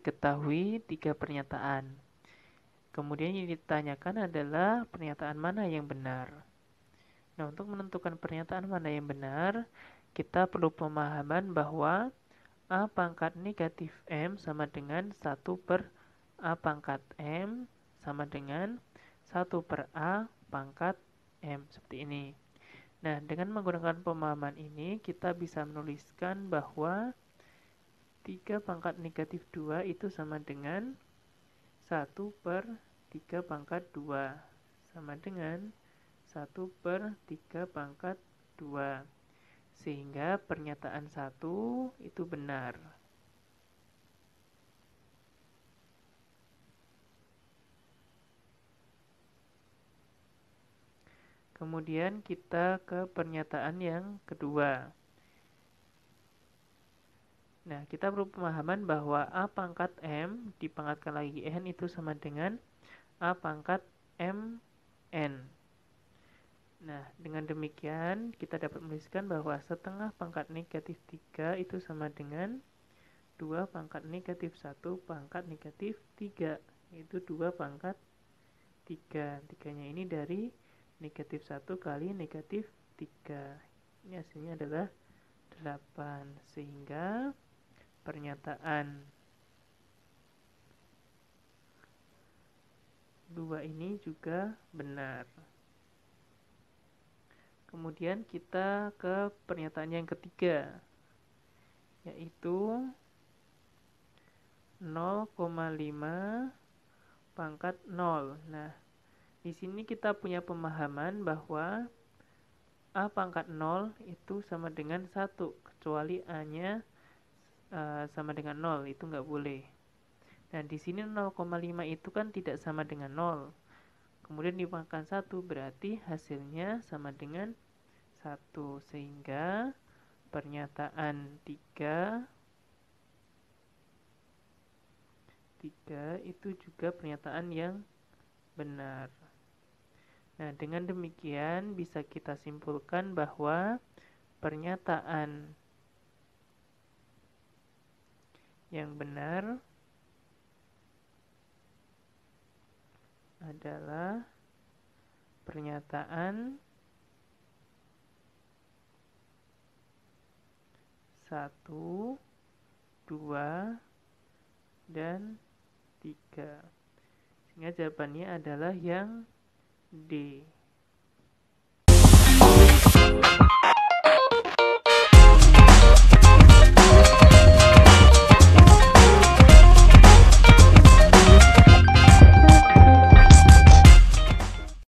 diketahui tiga pernyataan. Kemudian yang ditanyakan adalah pernyataan mana yang benar. Nah, untuk menentukan pernyataan mana yang benar, kita perlu pemahaman bahwa A pangkat negatif M sama dengan 1 per A pangkat M sama dengan 1 per A pangkat M seperti ini. Nah, dengan menggunakan pemahaman ini, kita bisa menuliskan bahwa 3 pangkat negatif 2 itu sama dengan 1 per 3 pangkat 2 sama dengan 1 per 3 pangkat 2 sehingga pernyataan 1 itu benar kemudian kita ke pernyataan yang kedua Nah, kita perlu pemahaman bahwa A pangkat M dipangkatkan lagi N itu sama dengan A pangkat M N. Nah, dengan demikian kita dapat menuliskan bahwa setengah pangkat negatif 3 itu sama dengan 2 pangkat negatif 1 pangkat negatif 3, yaitu 2 pangkat 3. Tiganya ini dari negatif 1 kali negatif 3. Ini hasilnya adalah 8, sehingga pernyataan dua ini juga benar. Kemudian kita ke pernyataan yang ketiga, yaitu 0,5 pangkat 0. Nah, di sini kita punya pemahaman bahwa A pangkat 0 itu sama dengan 1, kecuali A-nya uh, sama dengan 0 itu nggak boleh dan di sini 0,5 itu kan tidak sama dengan 0 kemudian dipangkan 1 berarti hasilnya sama dengan 1 sehingga pernyataan 3 3 itu juga pernyataan yang benar Nah, dengan demikian bisa kita simpulkan bahwa pernyataan Yang benar adalah pernyataan satu, dua, dan tiga. Sehingga jawabannya adalah yang D.